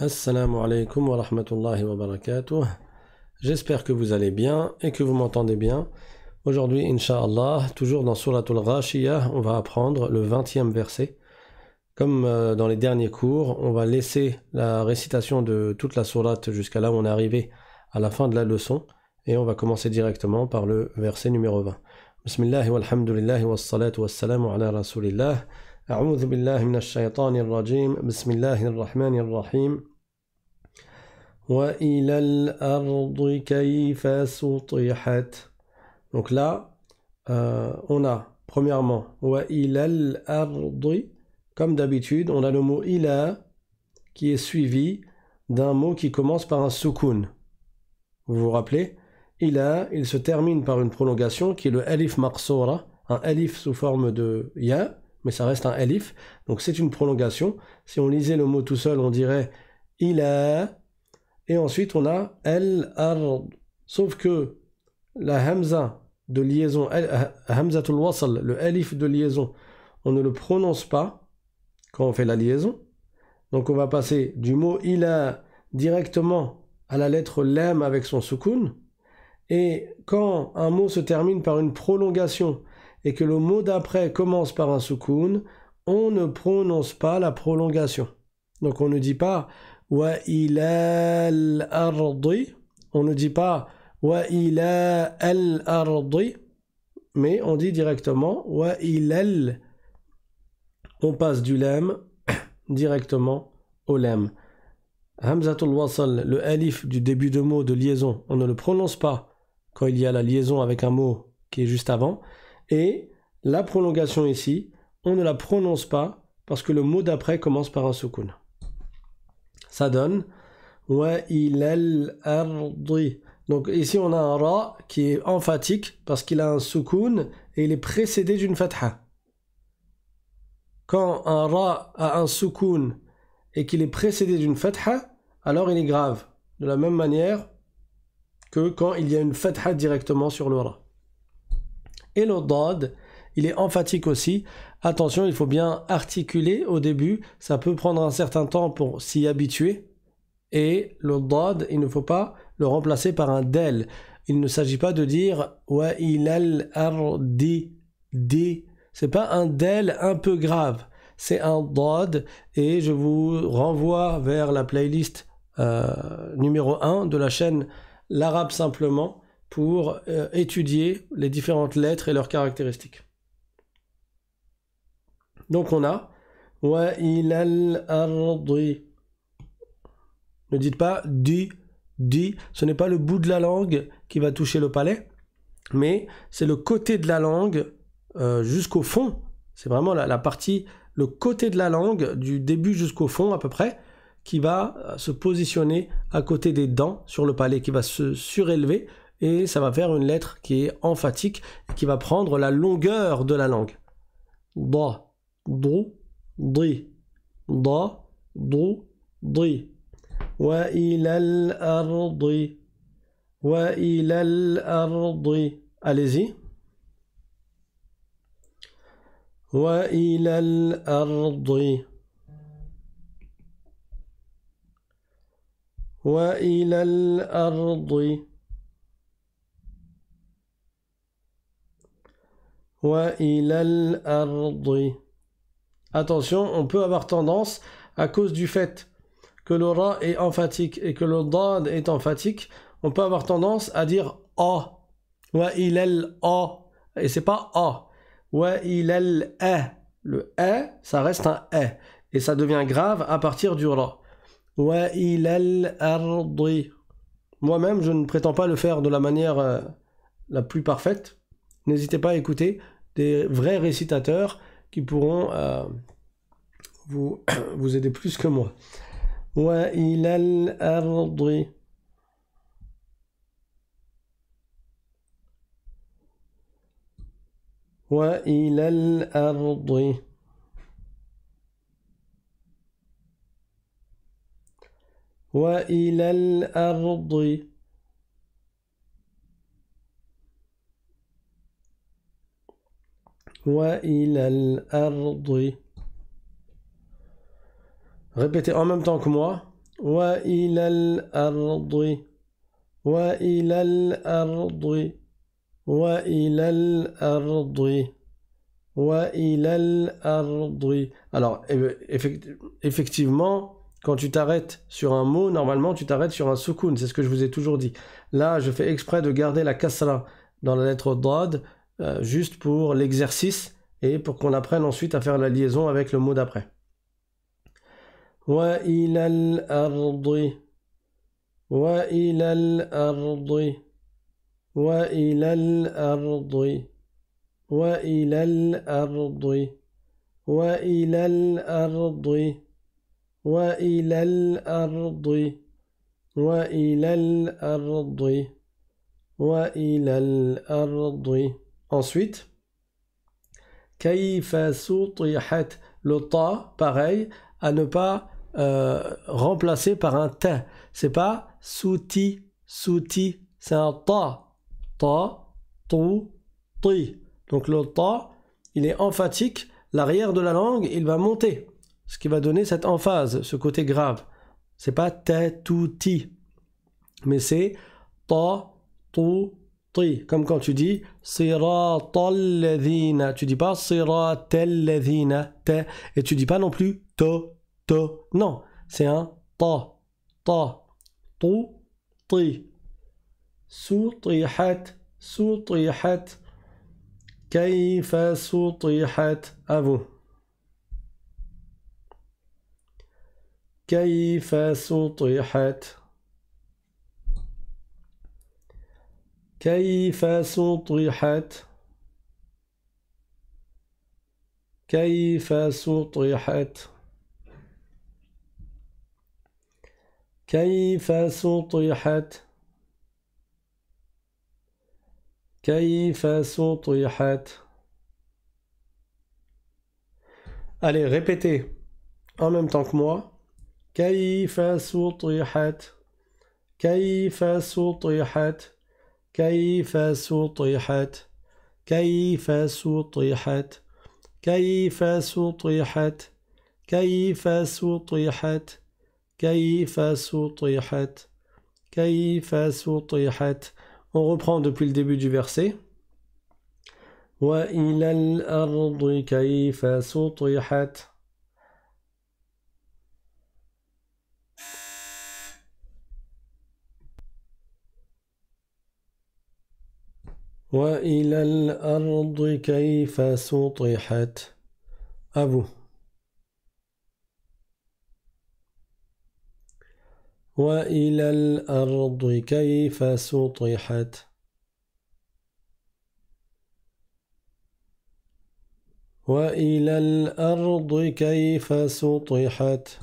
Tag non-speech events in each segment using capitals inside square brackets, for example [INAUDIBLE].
Assalamu alaikum wa rahmatullahi wa barakatuh. J'espère que vous allez bien et que vous m'entendez bien. Aujourd'hui, insha'allah, toujours dans Suratul Ghashiyah, on va apprendre le 20e verset. Comme euh, dans les derniers cours, on va laisser la récitation de toute la sourate jusqu'à là où on est arrivé à la fin de la leçon et on va commencer directement par le verset numéro 20. Bismillah wa was wa ala rasulillah. Donc là, euh, on a premièrement Comme d'habitude, on a le mot ila qui est suivi d'un mot qui commence par un soukoun. Vous vous rappelez Ila, il se termine par une prolongation qui est le alif marsora, un alif sous forme de ya, mais ça reste un alif, donc c'est une prolongation. Si on lisait le mot tout seul, on dirait ila, et ensuite, on a « ard Sauf que la hamza de liaison, euh, le alif de liaison, on ne le prononce pas quand on fait la liaison. Donc on va passer du mot ila directement à la lettre lam avec son soukoun. Et quand un mot se termine par une prolongation et que le mot d'après commence par un soukoun, on ne prononce pas la prolongation. Donc on ne dit pas on ne dit pas wa mais on dit directement wa On passe du lam [COUGHS] directement au lam. Hamzatul wasal, le alif du début de mot de liaison, on ne le prononce pas quand il y a la liaison avec un mot qui est juste avant. Et la prolongation ici, on ne la prononce pas parce que le mot d'après commence par un soukoun ça donne wa Donc ici on a un ra qui est emphatique parce qu'il a un soukoun et il est précédé d'une fatha. Quand un ra a un soukoun et qu'il est précédé d'une fatha, alors il est grave. De la même manière que quand il y a une fatha directement sur le ra. Et le dad, il est emphatique aussi. Attention, il faut bien articuler au début, ça peut prendre un certain temps pour s'y habituer. Et le dad, il ne faut pas le remplacer par un del. Il ne s'agit pas de dire wa ilal ardi di. C'est pas un del un peu grave, c'est un dad et je vous renvoie vers la playlist euh, numéro 1 de la chaîne L'arabe simplement pour euh, étudier les différentes lettres et leurs caractéristiques. Donc on a Ne dites pas du, du. Ce n'est pas le bout de la langue qui va toucher le palais, mais c'est le côté de la langue euh, jusqu'au fond. C'est vraiment la, partie, le côté de la langue, du début jusqu'au fond à peu près, qui va euh, se positionner à côté des dents sur le palais, qui va se surélever et ça va faire une lettre qui est emphatique qui va prendre la longueur de la langue. ض ضي ض ض ضي وإلى الأرض وإلى الأرض وإلى الأرض وإلى الأرض وإلى الأرض Attention, on peut avoir tendance, à cause du fait que le ra est emphatique et que le dad est emphatique, on peut avoir tendance à dire a. Wa il Et c'est pas a. E. Le a, e, ça reste un a. E. Et ça devient grave à partir du ra. Wa il Moi-même, je ne prétends pas le faire de la manière euh, la plus parfaite. N'hésitez pas à écouter des vrais récitateurs qui pourront euh, vous, [CLEARS THROAT] vous aider plus que moi. Wa ilal وإلى الأرض وإلى الأرض Répétez en même temps que moi. Alors, effectivement, quand tu t'arrêtes sur un mot, normalement, tu t'arrêtes sur un soukoun. C'est ce que je vous ai toujours dit. Là, je fais exprès de garder la kasra dans la lettre dad euh, juste pour l'exercice et pour qu'on apprenne ensuite à faire la liaison avec le mot d'après. Wa ilal ardi. Wa ilal ardi. Wa ilal ardi. Wa ilal ardi. Wa ilal ardi. Wa ilal ardi. Wa ilal ardi. Wa ilal ardi. Ensuite, le ta, pareil, à ne pas euh, remplacer par un ta. C'est pas souti, souti, c'est un ta. Ta, tou, ti. Donc le ta, il est emphatique, l'arrière de la langue, il va monter, ce qui va donner cette emphase, ce côté grave. C'est pas ta, tout, ti, mais c'est ta, tu comme quand tu dis siratal tu dis pas siratal te et tu dis pas non plus to to non c'est un ta ta tu ti sutrihat sutihat kayfa sutrihat à vous kayfa hat كيف سطحت كيف سطحت كيف سطحت كيف سطحت Allez, répétez en même temps que moi. كيف سطحت كيف سطحت كيف سطحت كيف سطحت كيف سطحت كيف سطحت كيف سطحت كيف سطحت On reprend depuis le début du verset. وإلى الأرض كيف سطحت وإلى الأرض كيف سطحت أبو وإلى الأرض كيف سطحت وإلى الأرض كيف سطحت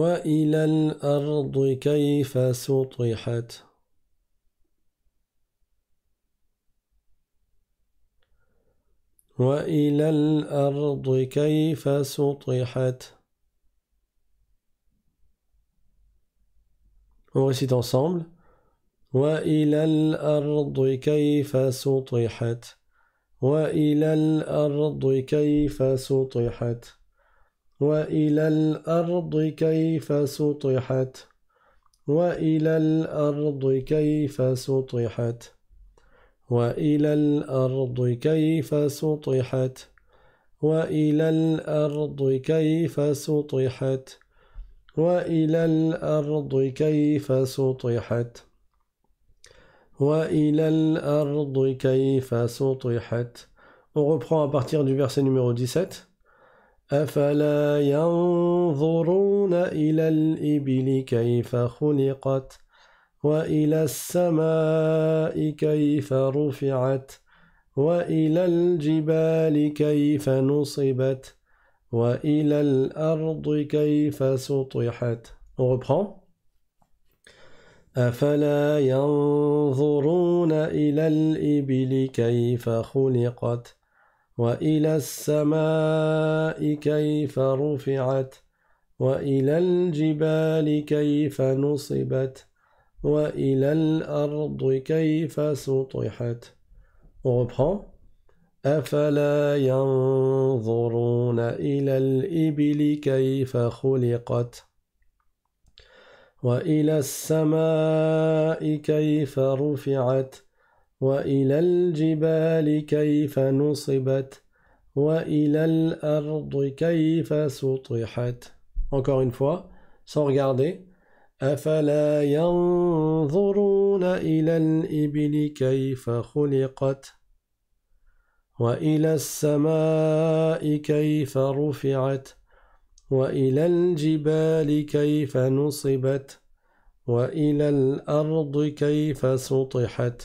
وإلى الأرض كيف سطحت وإلى الأرض كيف سطحت On récite ensemble. وإلى الأرض كيف سطحت وإلى الأرض كيف سطحت وإلى الأرض كيف سطحت وإلى الأرض كيف سطحت وإلى الأرض كيف سطحت وإلى الأرض كيف سطحت وإلى الأرض كيف سطحت وإلى الأرض كيف سطحت On reprend à partir du verset numéro 17. أفلا ينظرون إلى الإبل كيف خلقت وإلى السماء كيف رفعت وإلى الجبال كيف نصبت وإلى الأرض كيف سطحت أفلا ينظرون إلى الإبل كيف خلقت وإلى السماء كيف رفعت وإلى الجبال كيف نصبت وإلى الأرض كيف سطحت أفلا ينظرون إلى الإبل كيف خلقت وإلى السماء كيف رفعت وإلى الجبال كيف نصبت وإلى الأرض كيف سطحت Encore une fois, sans regarder. أفلا ينظرون إلى الإبل كيف خلقت وإلى السماء كيف رفعت وإلى الجبال كيف نصبت وإلى الأرض كيف سطحت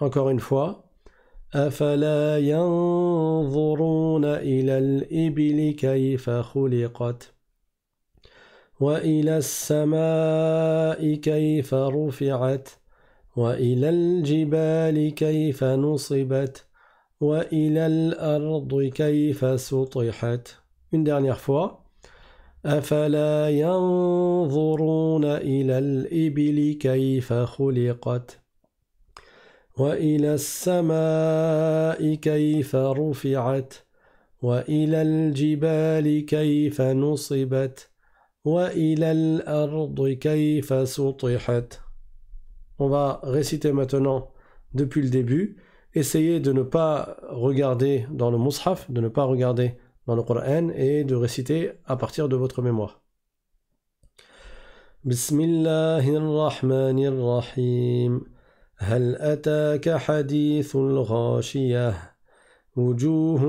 Encore une fois. أفلا ينظرون إلى الإبل كيف خلقت وإلى السماء كيف رفعت وإلى الجبال كيف نصبت وإلى الأرض كيف سطحت Une dernière fois. أفلا ينظرون إلى الإبل كيف خلقت On va réciter maintenant depuis le début. Essayez de ne pas regarder dans le mushaf, de ne pas regarder dans le Coran et de réciter à partir de votre mémoire. Bismillahir Rahim. هل أتاك حديث الغاشية وجوه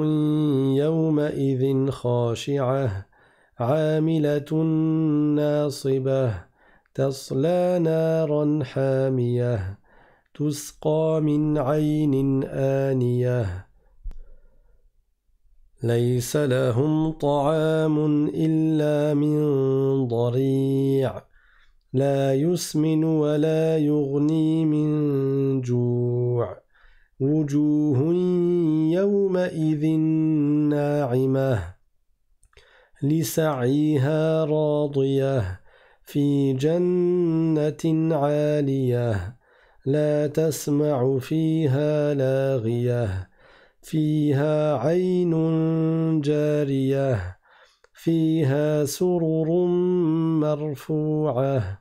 يومئذ خاشعة عاملة ناصبة تصلى نارا حامية تسقى من عين آنية ليس لهم طعام إلا من ضريع لا يسمن ولا يغني من جوع وجوه يومئذ ناعمة لسعيها راضية في جنة عالية لا تسمع فيها لاغية فيها عين جارية فيها سرر مرفوعه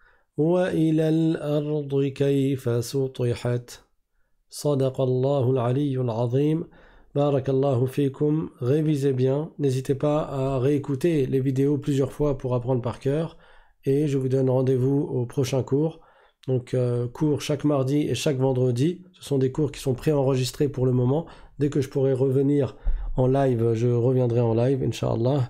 صدق الله العلي العظيم révisez bien n'hésitez pas à réécouter les vidéos plusieurs fois pour apprendre par cœur et je vous donne rendez-vous au prochain cours donc euh, cours chaque mardi et chaque vendredi ce sont des cours qui sont préenregistrés pour le moment dès que je pourrai revenir en live je reviendrai en live inshallah